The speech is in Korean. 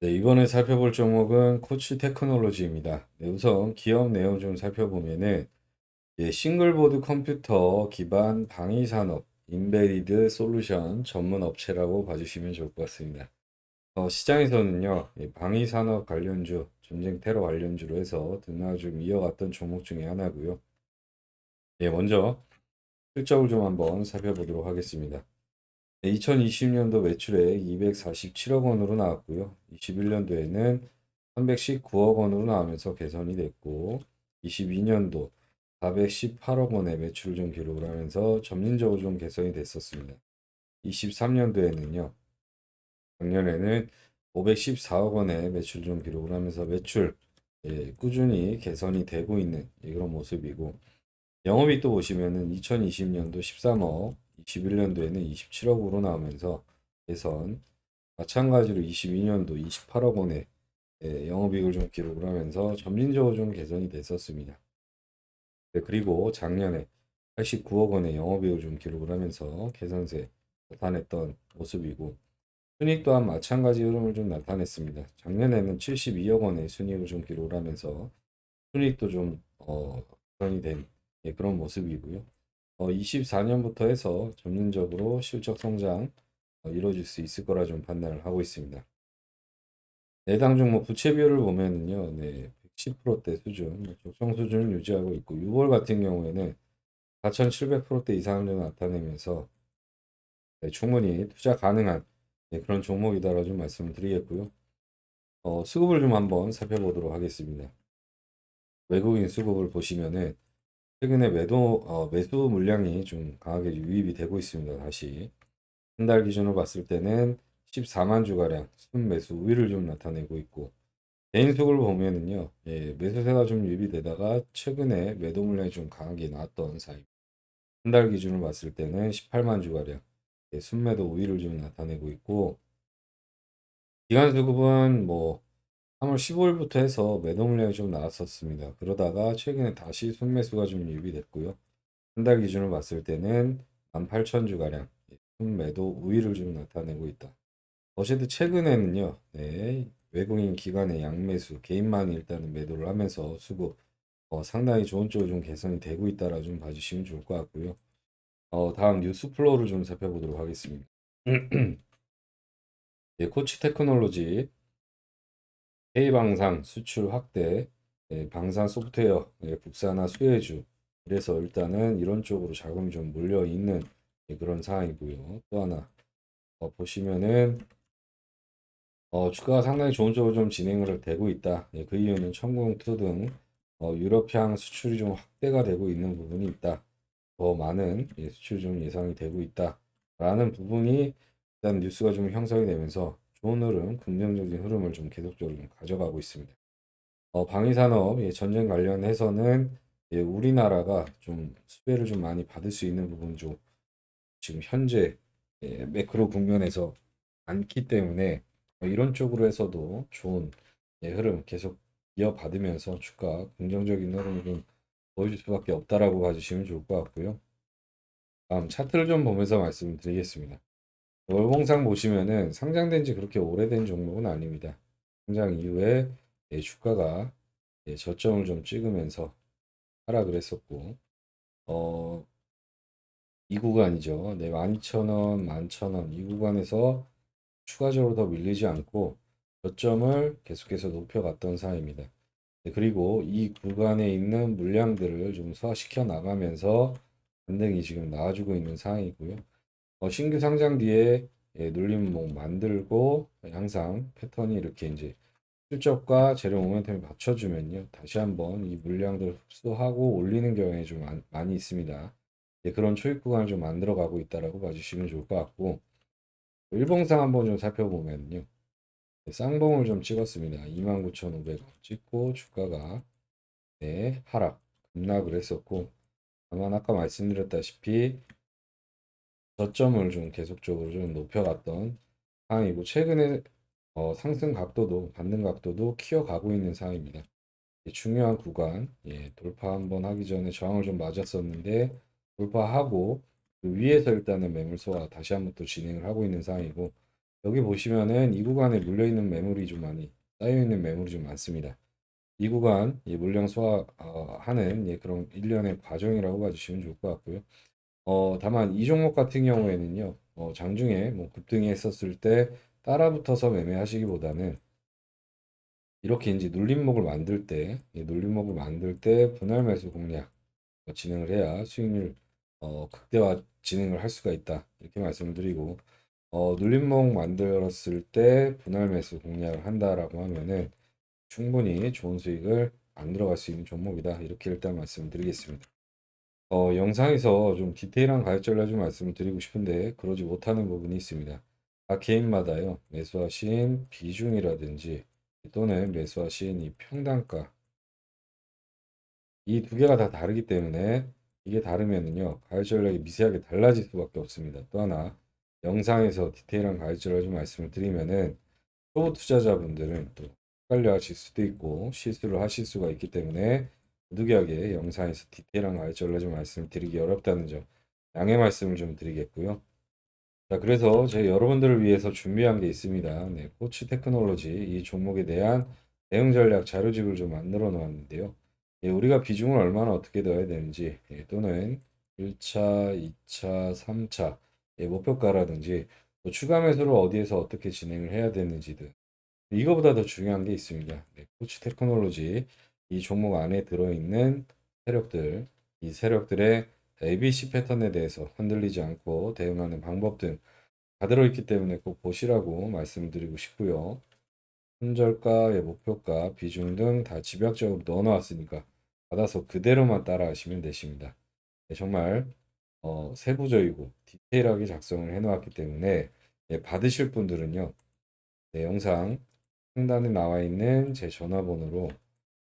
네, 이번에 살펴볼 종목은 코치 테크놀로지입니다. 네, 우선 기업 내용 좀 살펴보면은 예, 싱글보드 컴퓨터 기반 방위 산업 인베리드 솔루션 전문 업체라고 봐주시면 좋을 것 같습니다. 어, 시장에서는요 예, 방위 산업 관련주 전쟁 테러 관련주로 해서 등락을 좀 이어갔던 종목 중에 하나고요. 예, 먼저 실적을 좀 한번 살펴보도록 하겠습니다. 2020년도 매출액 247억 원으로 나왔고요. 21년도에는 319억 원으로 나오면서 개선이 됐고 22년도 418억 원의 매출을 좀 기록을 하면서 점진적으로 좀 개선이 됐었습니다. 23년도에는요. 작년에는 514억 원의 매출 좀 기록을 하면서 매출 예, 꾸준히 개선이 되고 있는 예, 그런 모습이고 영업이익도 보시면은 2020년도 13억, 21년도에는 27억으로 나오면서 개선, 마찬가지로 22년도 28억 원의 영업이익을 좀 기록을 하면서 점진적으로 좀 개선이 됐었습니다. 네, 그리고 작년에 89억 원의 영업이익을 좀 기록을 하면서 개선세 나타냈던 모습이고 순익 또한 마찬가지 흐름을 좀 나타냈습니다. 작년에는 72억 원의 순익을 좀 기록을 하면서 순익도 좀 어, 개선이 된 예, 그런 모습이고요. 어, 24년부터 해서 전진적으로 실적 성장 어, 이루어질 수 있을 거라 좀 판단을 하고 있습니다. 내당 종목 부채 비율을 보면은요, 네, 10%대 수준, 뭐 적정 수준을 유지하고 있고 6월 같은 경우에는 4,700%대 이상을 나타내면서 네, 충분히 투자 가능한 네, 그런 종목이다라고 좀 말씀을 드리겠고요. 어, 수급을 좀 한번 살펴보도록 하겠습니다. 외국인 수급을 보시면은 최근에 매도 어, 매수 물량이 좀 강하게 유입이 되고 있습니다. 다시 한 달 기준으로 봤을 때는 14만 주가량 순매수 우위를 좀 나타내고 있고 개인 속을 보면은요 예, 매수세가 좀 유입이 되다가 최근에 매도 물량이 좀 강하게 나왔던 사이 한달 기준으로 봤을 때는 18만 주가량 예, 순매도 우위를 좀 나타내고 있고 기간 수급은 뭐 3월 15일부터 해서 매도 물량이 좀 나왔었습니다. 그러다가 최근에 다시 손매수가좀 유입됐고요. 이한달 기준으로 봤을 때는 18,000주가량 손매도 우위를 좀 나타내고 있다. 어쨌든 최근에는요. 네, 외국인 기관의 양매수, 개인만이 일단은 매도를 하면서 수급 어, 상당히 좋은 쪽으로 좀 개선이 되고 있다라 고좀 봐주시면 좋을 것 같고요. 어, 다음 뉴스 플로우를 좀 살펴보도록 하겠습니다. 예, 코치 테크놀로지 해외방상 수출 확대, 예, 방산 소프트웨어 예, 국산화 수혜주 그래서 일단은 이런 쪽으로 자금이 좀 몰려 있는 예, 그런 상황이고요. 또 하나 어, 보시면은 어, 주가가 상당히 좋은 쪽으로 좀 진행을 되고 있다. 예, 그 이유는 천공투 등 어, 유럽향 수출이 좀 확대가 되고 있는 부분이 있다. 더 많은 예, 수출이 좀 예상이 되고 있다. 라는 부분이 일단 뉴스가 좀 형성이 되면서 좋은 흐름, 긍정적인 흐름을 좀 계속적으로 가져가고 있습니다. 어, 방위산업, 예, 전쟁 관련해서는 예, 우리나라가 좀 수혜를 좀 많이 받을 수 있는 부분 좀 지금 현재 예, 매크로 국면에서 않기 때문에 어, 이런 쪽으로 해서도 좋은 예, 흐름 계속 이어받으면서 주가 긍정적인 흐름을 좀 보여줄 수밖에 없다라고 봐주시면 좋을 것 같고요. 다음 차트를 좀 보면서 말씀드리겠습니다. 월봉상 보시면은 상장된 지 그렇게 오래된 종목은 아닙니다. 상장 이후에 예, 주가가 예, 저점을 좀 찍으면서 하락을 했었고 어, 이 구간이죠. 네, 12,000원, 11,000원 이 구간에서 추가적으로 더 밀리지 않고 저점을 계속해서 높여갔던 사입니다. 네, 그리고 이 구간에 있는 물량들을 좀 소화시켜 나가면서 반등이 지금 나와주고 있는 상황이고요. 어, 신규 상장 뒤에 예, 눌림목 뭐 만들고 항상 패턴이 이렇게 이제 실적과 재료 모멘텀이 맞춰주면요. 다시 한번 이 물량들 흡수하고 올리는 경향이 좀 많이 있습니다. 예, 그런 초입 구간을 좀 만들어가고 있다라고 봐주시면 좋을 것 같고 일봉상 한번 좀 살펴보면요. 예, 쌍봉을 좀 찍었습니다. 29,500원 찍고 주가가 네, 하락 급락을 했었고 다만 아까 말씀드렸다시피 저점을 좀 계속적으로 좀 높여갔던 상황이고 최근에 어, 상승 각도도 받는 각도도 키워가고 있는 상황입니다. 중요한 구간 예, 돌파 한번 하기 전에 저항을 좀 맞았었는데 돌파하고 그 위에서 일단은 매물 소화 다시 한번 또 진행을 하고 있는 상황이고 여기 보시면은 이 구간에 물려있는 매물이 좀 많이 쌓여있는 매물이 좀 많습니다. 이 구간 예, 물량 소화하는 예, 그런 일련의 과정이라고 봐주시면 좋을 것 같고요. 어, 다만 이 종목 같은 경우에는요, 어, 장중에 뭐 급등했었을 때 따라 붙어서 매매하시기보다는 이렇게 이제 눌림목을 만들 때, 예, 눌림목을 만들 때 분할 매수 공략 뭐 진행을 해야 수익률 어, 극대화 진행을 할 수가 있다. 이렇게 말씀을 드리고, 어, 눌림목 만들었을 때 분할 매수 공략을 한다라고 하면은 충분히 좋은 수익을 안 들어갈 수 있는 종목이다. 이렇게 일단 말씀드리겠습니다. 어, 영상에서 좀 디테일한 가격전략 좀 말씀을 드리고 싶은데 그러지 못하는 부분이 있습니다. 각 아, 개인마다요. 매수하신 비중이라든지 또는 매수하신 이 평단가 이 두 개가 다 다르기 때문에 이게 다르면은요. 가격전략이 미세하게 달라질 수밖에 없습니다. 또 하나 영상에서 디테일한 가격전략 좀 말씀을 드리면은 초보 투자자분들은 또 헷갈려 하실 수도 있고 실수를 하실 수가 있기 때문에 무득이하게 영상에서 디테일한 가이드라좀 말씀드리기 어렵다는 점 양해 말씀을 좀 드리겠고요. 자 그래서 제가 여러분들을 위해서 준비한 게 있습니다. 네, 코치 테크놀로지 이 종목에 대한 대응 전략 자료집을 좀 만들어 놓았는데요. 예, 우리가 비중을 얼마나 어떻게 넣어야 되는지 예, 또는 1차, 2차, 3차 예, 목표가라든지 또 추가 매수를 어디에서 어떻게 진행을 해야 되는지 등 이거보다 더 중요한 게 있습니다. 네, 코치 테크놀로지 이 종목 안에 들어있는 세력들, 이 세력들의 ABC 패턴에 대해서 흔들리지 않고 대응하는 방법 등 다 들어있기 때문에 꼭 보시라고 말씀드리고 싶고요. 손절가, 목표가, 비중 등 다 집약적으로 넣어놨으니까 받아서 그대로만 따라하시면 되십니다. 네, 정말 어, 세부적이고 디테일하게 작성을 해놓았기 때문에 예, 받으실 분들은요. 네, 영상 상단에 나와 있는 제 전화번호로